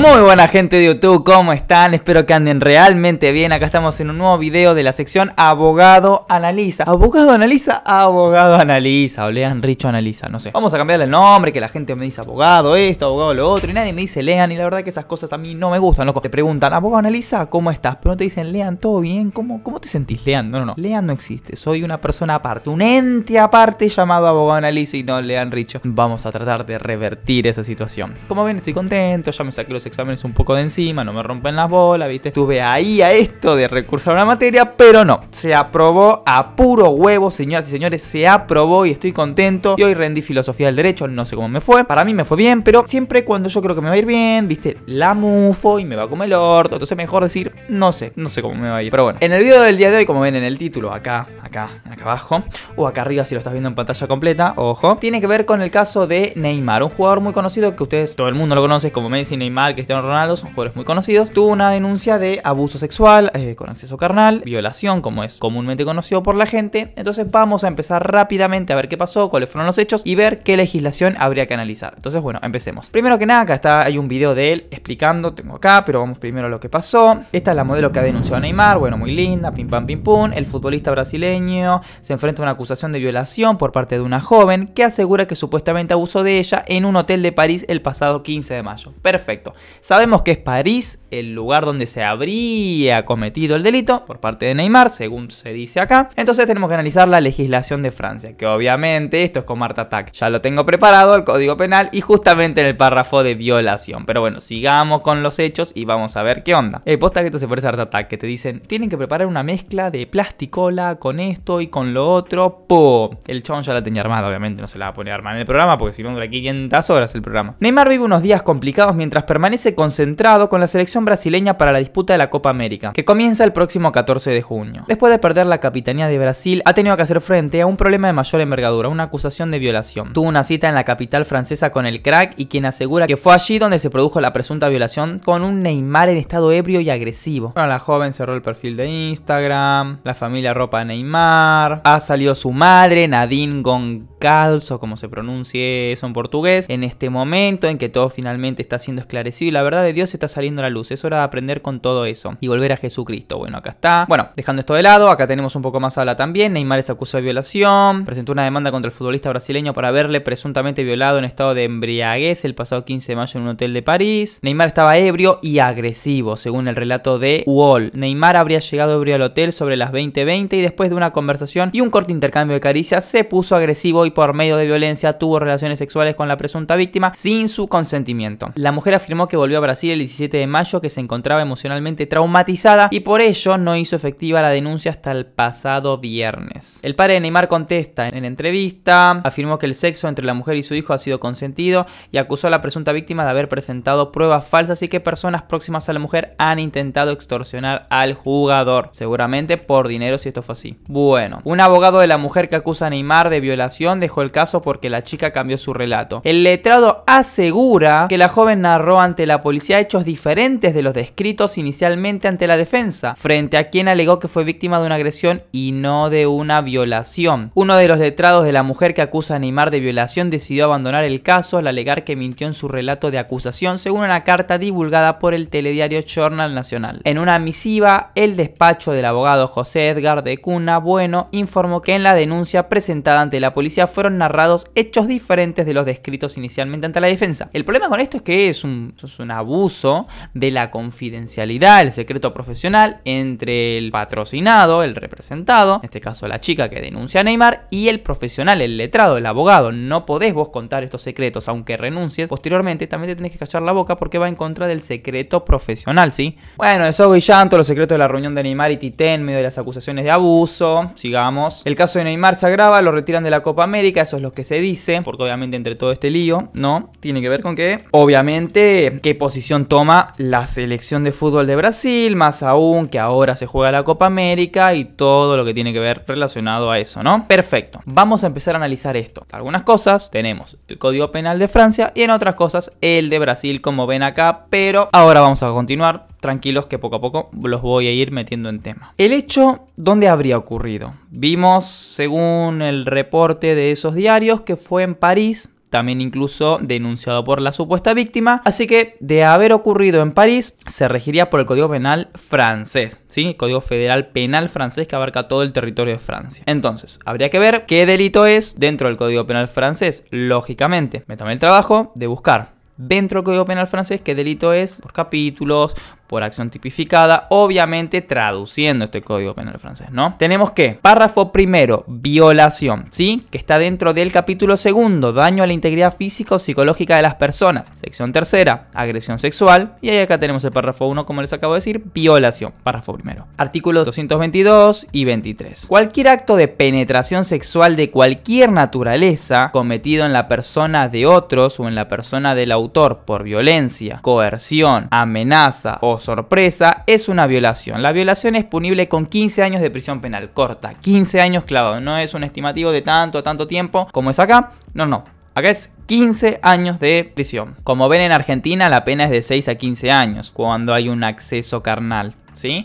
Muy buena gente de YouTube, ¿cómo están? Espero que anden realmente bien. Acá estamos en un nuevo video de la sección Abogado Analiza. Abogado Analiza, Abogado Analiza. O lean Richo Analiza, no sé. Vamos a cambiarle el nombre, que la gente me dice abogado esto, abogado lo otro. Y nadie me dice lean. Y la verdad que esas cosas a mí no me gustan, loco. Te preguntan, Abogado Analiza, ¿cómo estás? Pero no te dicen lean, ¿todo bien? ¿Cómo, cómo te sentís, lean? No, no, no. Lean no existe. Soy una persona aparte, un ente aparte llamado Abogado Analiza y no lean Richo. Vamos a tratar de revertir esa situación. Como ven, estoy contento, ya me saqué los exámenes un poco de encima, no me rompen las bolas, ¿viste? Estuve ahí a esto de recursar una materia, pero no. Se aprobó a puro huevo, señoras y señores, se aprobó y estoy contento. Y hoy rendí filosofía del derecho, no sé cómo me fue. Para mí me fue bien, pero siempre cuando yo creo que me va a ir bien, ¿viste? La mufo y me va como el orto. Entonces mejor decir, no sé, no sé cómo me va a ir. Pero bueno, en el video del día de hoy, como ven en el título, acá, acá, acá abajo, o acá arriba si lo estás viendo en pantalla completa, ojo, tiene que ver con el caso de Neymar, un jugador muy conocido que ustedes, todo el mundo lo conoce como Messi, Neymar, Cristiano Ronaldo, son jugadores muy conocidos, tuvo una denuncia de abuso sexual eh, con acceso carnal, violación, como es comúnmente conocido por la gente. Entonces vamos a empezar rápidamente a ver qué pasó, cuáles fueron los hechos y ver qué legislación habría que analizar. Entonces, bueno, empecemos. Primero que nada, acá está, hay un video de él explicando, tengo acá, pero vamos primero a lo que pasó. Esta es la modelo que ha denunciado Neymar, bueno, muy linda, pim pam pim pum. El futbolista brasileño se enfrenta a una acusación de violación por parte de una joven que asegura que supuestamente abusó de ella en un hotel de París el pasado 15 de mayo. Perfecto. Sabemos que es París el lugar donde se habría cometido el delito por parte de Neymar, según se dice acá. Entonces tenemos que analizar la legislación de Francia, que obviamente esto es como Marta Tac. Ya lo tengo preparado, el Código Penal, y justamente en el párrafo de violación. Pero bueno, sigamos con los hechos y vamos a ver qué onda. Eh, posta que esto se parece a Art Attack, que te dicen, tienen que preparar una mezcla de plasticola con esto y con lo otro. ¡Pum! El chon ya la tenía armada, obviamente, no se la va a poner armada armar en el programa, porque si no dura 500 horas el programa. Neymar vive unos días complicados mientras permanece concentrado con la selección brasileña para la disputa de la Copa América, que comienza el próximo 14 de junio. Después de perder la capitanía de Brasil, ha tenido que hacer frente a un problema de mayor envergadura, una acusación de violación. Tuvo una cita en la capital francesa con el crack y quien asegura que fue allí donde se produjo la presunta violación con un Neymar en estado ebrio y agresivo. Bueno, la joven cerró el perfil de Instagram, la familia ropa a Neymar, ha salido su madre, Nadine Goncalzo, como se pronuncie eso en portugués, en este momento en que todo finalmente está siendo esclarecido la verdad de Dios está saliendo a la luz. Es hora de aprender con todo eso y volver a Jesucristo. Bueno, acá está. Bueno, dejando esto de lado, acá tenemos un poco más habla también. Neymar se acusó de violación. Presentó una demanda contra el futbolista brasileño para haberle presuntamente violado en estado de embriaguez el pasado 15 de mayo en un hotel de París. Neymar estaba ebrio y agresivo, según el relato de Wall. Neymar habría llegado ebrio al hotel sobre las 20:20 y después de una conversación y un corto intercambio de caricias se puso agresivo y por medio de violencia tuvo relaciones sexuales con la presunta víctima sin su consentimiento. La mujer afirmó que volvió a Brasil el 17 de mayo, que se encontraba emocionalmente traumatizada y por ello no hizo efectiva la denuncia hasta el pasado viernes. El padre de Neymar contesta en entrevista, afirmó que el sexo entre la mujer y su hijo ha sido consentido y acusó a la presunta víctima de haber presentado pruebas falsas y que personas próximas a la mujer han intentado extorsionar al jugador, seguramente por dinero si esto fue así. Bueno, un abogado de la mujer que acusa a Neymar de violación dejó el caso porque la chica cambió su relato. El letrado asegura que la joven narró ante la policía hechos diferentes de los descritos inicialmente ante la defensa, frente a quien alegó que fue víctima de una agresión y no de una violación. Uno de los letrados de la mujer que acusa a Neymar de violación decidió abandonar el caso al alegar que mintió en su relato de acusación, según una carta divulgada por el telediario Journal Nacional. En una misiva, el despacho del abogado José Edgar de Cuna Bueno informó que en la denuncia presentada ante la policía fueron narrados hechos diferentes de los descritos inicialmente ante la defensa. El problema con esto es que es un, es un abuso de la confidencialidad, el secreto profesional entre el patrocinado, el representado, en este caso la chica que denuncia a Neymar, y el profesional, el letrado, el abogado. No podés vos contar estos secretos, aunque renuncies. Posteriormente también te tenés que cachar la boca porque va en contra del secreto profesional, ¿sí? Bueno, eso y llanto, los secretos de la reunión de Neymar y Titén en medio de las acusaciones de abuso. Sigamos. El caso de Neymar se agrava, lo retiran de la Copa América, eso es lo que se dice, porque obviamente entre todo este lío, ¿no? Tiene que ver con que, obviamente, qué posición toma la selección de fútbol de Brasil, más aún que ahora se juega la Copa América y todo lo que tiene que ver relacionado a eso, ¿no? Perfecto, vamos a empezar a analizar esto. Algunas cosas tenemos el Código Penal de Francia y en otras cosas el de Brasil, como ven acá, pero ahora vamos a continuar tranquilos que poco a poco los voy a ir metiendo en tema. El hecho, ¿dónde habría ocurrido? Vimos, según el reporte de esos diarios, que fue en París, también incluso denunciado por la supuesta víctima, así que de haber ocurrido en París se regiría por el Código Penal francés, ¿sí? Código Federal Penal francés que abarca todo el territorio de Francia. Entonces, habría que ver qué delito es dentro del Código Penal francés, lógicamente. Me tomé el trabajo de buscar dentro del Código Penal francés qué delito es por capítulos, por acción tipificada, obviamente traduciendo este Código Penal francés, ¿no? Tenemos que párrafo primero, violación, ¿sí? Que está dentro del capítulo segundo, daño a la integridad física o psicológica de las personas. Sección tercera, agresión sexual. Y ahí acá tenemos el párrafo uno como les acabo de decir, violación, párrafo primero. Artículos 222 y 23. Cualquier acto de penetración sexual de cualquier naturaleza cometido en la persona de otros o en la persona del autor por violencia, coerción, amenaza o sorpresa es una violación. La violación es punible con 15 años de prisión penal corta, 15 años clavado, no es un estimativo de tanto a tanto tiempo como es acá, no, no, Acá es 15 años de prisión. Como ven en Argentina la pena es de 6 a 15 años cuando hay un acceso carnal.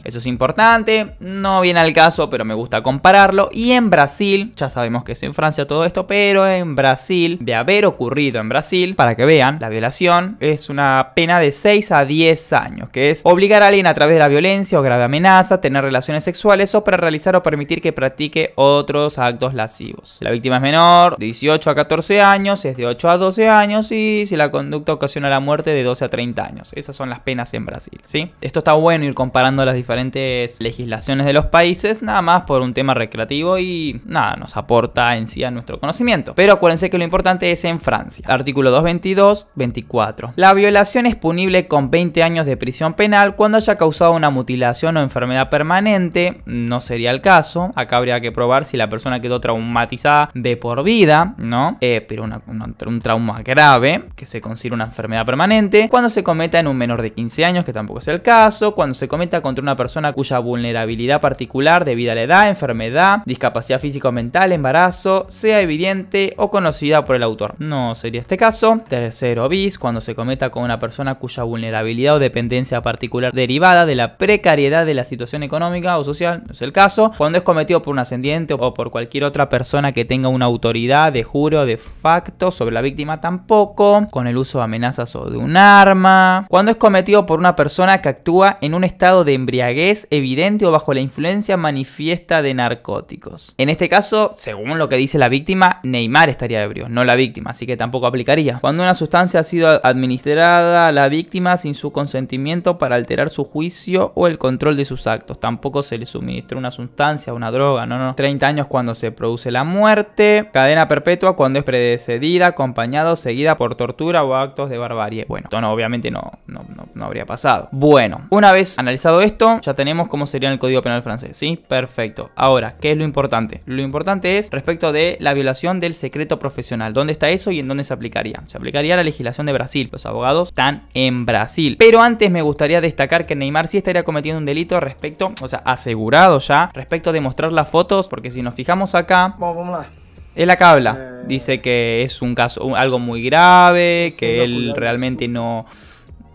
Eso es importante, no viene al caso, pero me gusta compararlo. Y en Brasil, ya sabemos que es en Francia todo esto, pero en Brasil, de haber ocurrido en Brasil, para que vean, la violación es una pena de 6 a 10 años, que es obligar a alguien a través de la violencia o grave amenaza, a tener relaciones sexuales o para realizar o permitir que practique otros actos lascivos. La víctima es menor, 18 a 14 años, es de 8 a 12 años y si la conducta ocasiona la muerte, de 12 a 30 años. Esas son las penas en Brasil, ¿sí? Esto está bueno ir comparando las diferentes legislaciones de los países, nada más por un tema recreativo y nada, nos aporta en sí a nuestro conocimiento. Pero acuérdense que lo importante es en Francia. Artículo 222, 24. La violación es punible con 20 años de prisión penal cuando haya causado una mutilación o enfermedad permanente, no sería el caso. Acá habría que probar si la persona quedó traumatizada de por vida, ¿no? Eh, pero un trauma grave, que se considera una enfermedad permanente. Cuando se cometa en un menor de 15 años, que tampoco es el caso. Cuando se cometa contra una persona cuya vulnerabilidad particular debido a la edad, enfermedad, discapacidad física o mental, embarazo, sea evidente o conocida por el autor. No sería este caso. Tercero bis, cuando se cometa con una persona cuya vulnerabilidad o dependencia particular derivada de la precariedad de la situación económica o social, no es el caso. Cuando es cometido por un ascendiente o por cualquier otra persona que tenga una autoridad de juro, de facto sobre la víctima tampoco. Con el uso de amenazas o de un arma. Cuando es cometido por una persona que actúa en un estado de embriaguez evidente o bajo la influencia manifiesta de narcóticos. En este caso, según lo que dice la víctima, Neymar estaría ebrio, no la víctima, así que tampoco aplicaría. Cuando una sustancia ha sido administrada a la víctima sin su consentimiento para alterar su juicio o el control de sus actos, tampoco se le suministró una sustancia, una droga, no, no. 30 años cuando se produce la muerte, cadena perpetua cuando es precedida, acompañada seguida por tortura o actos de barbarie. Bueno, esto no, obviamente no, no, no habría pasado. Bueno, una vez analizado esto, ya tenemos cómo sería el Código Penal francés, ¿sí? Perfecto. Ahora, ¿qué es lo importante? Lo importante es respecto de la violación del secreto profesional. ¿Dónde está eso y en dónde se aplicaría? Se aplicaría la legislación de Brasil. Los abogados están en Brasil. Pero antes me gustaría destacar que Neymar sí estaría cometiendo un delito respecto, o sea, asegurado ya, respecto de mostrar las fotos, porque si nos fijamos acá... Vamos, vamos él acá habla, eh. dice que es un caso, algo muy grave, que él realmente no,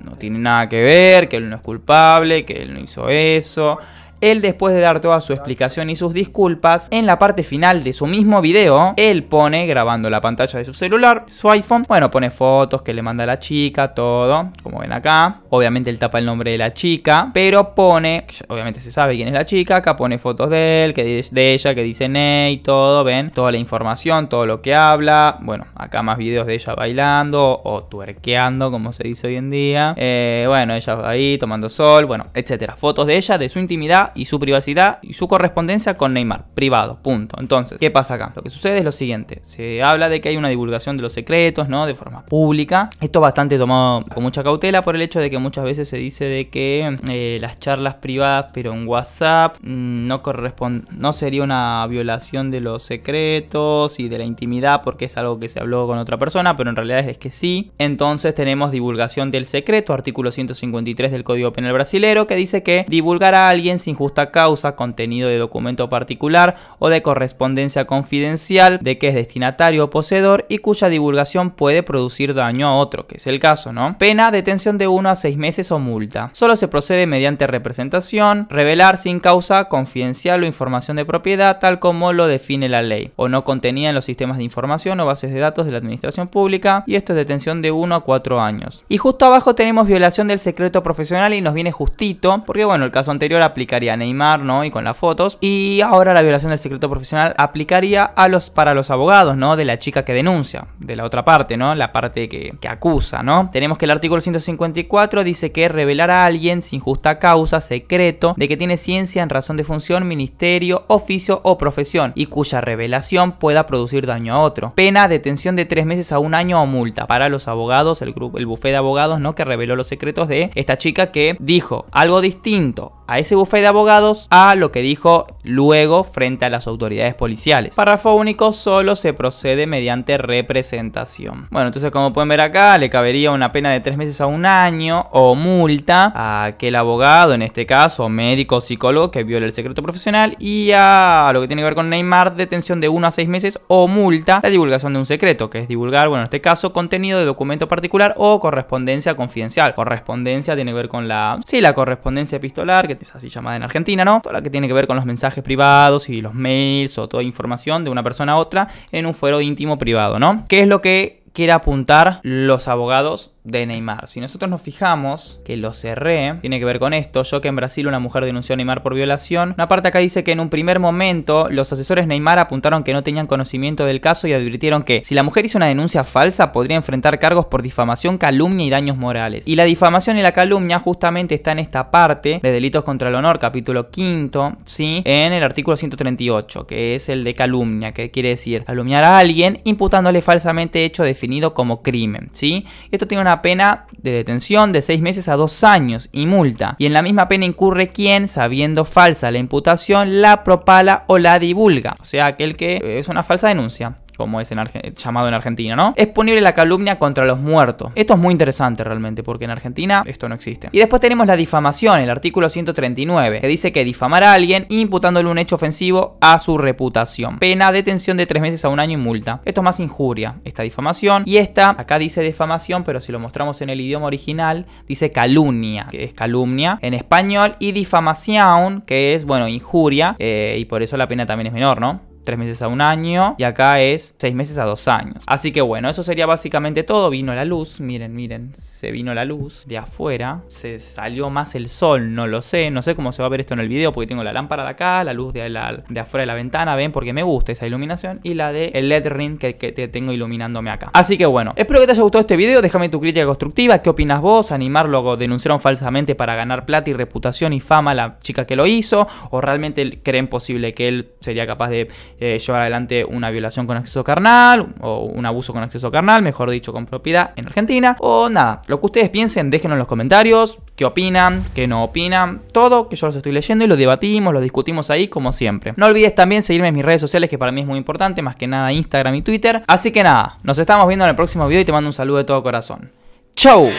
no tiene nada que ver, que él no es culpable, que él no hizo eso, él después de dar toda su explicación y sus disculpas, en la parte final de su mismo video, él pone, grabando la pantalla de su celular, su iPhone, bueno, pone fotos que le manda a la chica, todo, como ven acá. Obviamente él tapa el nombre de la chica, pero pone, obviamente se sabe quién es la chica, acá pone fotos de él, que de ella, que dice Ney, todo, ven, toda la información, todo lo que habla, bueno, acá más videos de ella bailando o tuerqueando, como se dice hoy en día. Eh, bueno, ella ahí tomando sol, bueno, etcétera. Fotos de ella, de su intimidad y su privacidad y su correspondencia con Neymar, privado, punto. Entonces, ¿qué pasa acá? Lo que sucede es lo siguiente, se habla de que hay una divulgación de los secretos, ¿no? De forma pública. Esto bastante tomado con mucha cautela por el hecho de que muchas veces se dice de que eh, las charlas privadas, pero en WhatsApp, mm, no corresponde, no sería una violación de los secretos y de la intimidad porque es algo que se habló con otra persona, pero en realidad es que sí. Entonces tenemos divulgación del secreto, artículo 153 del Código Penal brasilero, que dice que divulgar a alguien sin justa causa, contenido de documento particular o de correspondencia confidencial de que es destinatario o poseedor y cuya divulgación puede producir daño a otro, que es el caso, ¿no? Pena, detención de uno a seis meses o multa. Solo se procede mediante representación, revelar sin causa confidencial o información de propiedad tal como lo define la ley, o no contenida en los sistemas de información o bases de datos de la administración pública, y esto es detención de 1 a cuatro años. Y justo abajo tenemos violación del secreto profesional y nos viene justito, porque bueno, el caso anterior aplicaría a Neymar, ¿no? Y con las fotos. Y ahora la violación del secreto profesional aplicaría a los, para los abogados, ¿no? De la chica que denuncia, de la otra parte, ¿no? La parte que, acusa, ¿no? Tenemos que el artículo 154 dice que revelar a alguien sin justa causa, secreto, de que tiene ciencia en razón de función, ministerio, oficio o profesión, y cuya revelación pueda producir daño a otro. Pena, detención de tres meses a un año o multa para los abogados, el, grupo, el bufé de abogados, ¿no? Que reveló los secretos de esta chica que dijo algo distinto a ese bufete de abogados a lo que dijo luego frente a las autoridades policiales. Párrafo único solo se procede mediante representación. Bueno, entonces como pueden ver acá, le cabería una pena de tres meses a un año o multa a aquel abogado, en este caso médico o psicólogo que viola el secreto profesional y a lo que tiene que ver con Neymar, detención de uno a seis meses o multa, la divulgación de un secreto, que es divulgar, bueno, en este caso, contenido de documento particular o correspondencia confidencial. Correspondencia tiene que ver con la, sí, la correspondencia epistolar es así llamada en Argentina, ¿no? Toda la que tiene que ver con los mensajes privados y los mails o toda información de una persona a otra en un fuero íntimo privado, ¿no? ¿Qué es lo que quiere apuntar los abogados de Neymar. Si nosotros nos fijamos, que lo cerré, tiene que ver con esto, yo que en Brasil una mujer denunció a Neymar por violación. Una parte acá dice que en un primer momento los asesores Neymar apuntaron que no tenían conocimiento del caso y advirtieron que si la mujer hizo una denuncia falsa podría enfrentar cargos por difamación, calumnia y daños morales. Y la difamación y la calumnia justamente está en esta parte de delitos contra el honor, capítulo 5, ¿sí? En el artículo 138, que es el de calumnia, que quiere decir calumniar a alguien imputándole falsamente hecho definido como crimen, ¿sí? Esto tiene una pena de detención de seis meses a dos años y multa. Y en la misma pena incurre quien, sabiendo falsa la imputación, la propala o la divulga. O sea, aquel que eh, es una falsa denuncia como es en llamado en Argentina, ¿no? Es punible la calumnia contra los muertos. Esto es muy interesante realmente, porque en Argentina esto no existe. Y después tenemos la difamación, el artículo 139, que dice que difamar a alguien imputándole un hecho ofensivo a su reputación. Pena, detención de tres meses a un año y multa. Esto es más injuria, esta difamación. Y esta, acá dice difamación, pero si lo mostramos en el idioma original, dice calumnia, que es calumnia en español, y difamación, que es, bueno, injuria, eh, y por eso la pena también es menor, ¿no? tres meses a un año y acá es seis meses a dos años. Así que bueno, eso sería básicamente todo. Vino la luz, miren, miren, se vino la luz de afuera, se salió más el sol, no lo sé, no sé cómo se va a ver esto en el video porque tengo la lámpara de acá, la luz de, afuera de la ventana, ven, porque me gusta esa iluminación y la de el LED ring que, tengo iluminándome acá. Así que bueno, espero que te haya gustado este video, déjame tu crítica constructiva, qué opinas vos, animarlo, denunciaron falsamente para ganar plata y reputación y fama la chica que lo hizo, o realmente creen posible que él sería capaz de eh, llevar adelante una violación con acceso carnal o un abuso con acceso carnal, mejor dicho, con propiedad en Argentina. O nada, lo que ustedes piensen, déjenlo en los comentarios, qué opinan, qué no opinan, todo que yo los estoy leyendo y lo debatimos, lo discutimos ahí como siempre. No olvides también seguirme en mis redes sociales que para mí es muy importante, más que nada Instagram y Twitter. Así que nada, nos estamos viendo en el próximo video y te mando un saludo de todo corazón. ¡Chau!